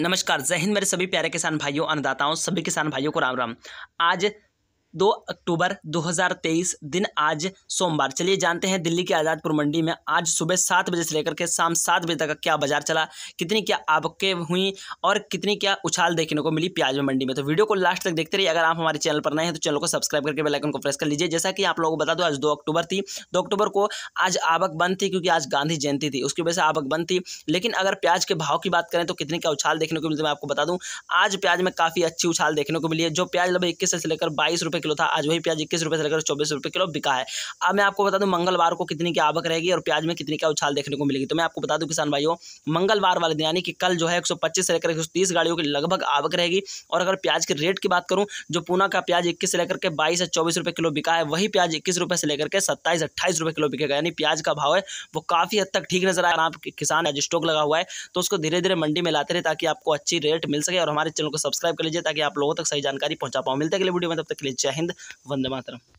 नमस्कार जय हिंद मेरे सभी प्यारे किसान भाइयों अन्नदाताओं सभी किसान भाइयों को राम राम आज दो अक्टूबर 2023 दिन आज सोमवार चलिए जानते हैं दिल्ली के आज़ादपुर मंडी में आज सुबह सात बजे से लेकर के शाम सात बजे तक क्या बाजार चला कितनी क्या आपके हुई और कितनी क्या उछाल देखने को मिली प्याज में मंडी में तो वीडियो को लास्ट तक देखते रहिए अगर आप हमारे चैनल पर नए हैं तो चैनल को सब्सक्राइब करके बेलाइकन को प्रेस कर लीजिए जैसा कि आप लोगों को बता दो आज दो अक्टूबर थी दो अक्टूबर को आज आवक बंद थी क्योंकि आज गांधी जयंती थी उसकी वजह से आवक बंद थी लेकिन अगर प्याज के भाव की बात करें तो कितनी क्या उछाल देखने को मिलती मैं आपको बता दूँ आज प्याज में काफ़ी अच्छी उछाल देखने को मिली है जो प्याज लगभग इक्कीस से लेकर बाईस रुपये रुपये किलो था आज वही प्याज इक्कीस रुपये से लेकर चौबीस रुपये किलो बिका है अब मैं आपको बता दूँ मंगलवार को कितनी की आवक रहेगी और प्याज में कितनी क्या उछाल देखने को मिलेगी तो मैं आपको बता दूँ किसान भाइयों मंगलवार वाले दिन यानी कि कल जो है एक से लेकर एक गाड़ियों की लगभग आवक रहेगी और अगर प्याज के रेट की बात करूँ जो पूना का प्याज इक्कीस से लेकर के बाईस या चौबीस रुपये किलो बिका है वही प्याज इक्कीस रुपये से लेकर के सत्ताईस अट्ठाईस रुपये किलो बिकेगा यानी प्याज का भाव है वो काफ़ी हद तक ठीक नजर आया आप किसान आज स्टॉक लगा हुआ है तो उसको धीरे धीरे मंडी में लाते रहे ताकि आपको अच्छी रेट मिल सके और हमारे चैनल को सब्सक्राइब कर लीजिए ताकि आप लोगों तक सही जानकारी पहुंचा पाओ मिलते अगले वीडियो में तब तक के लिए जय हिंद वंदे मातरम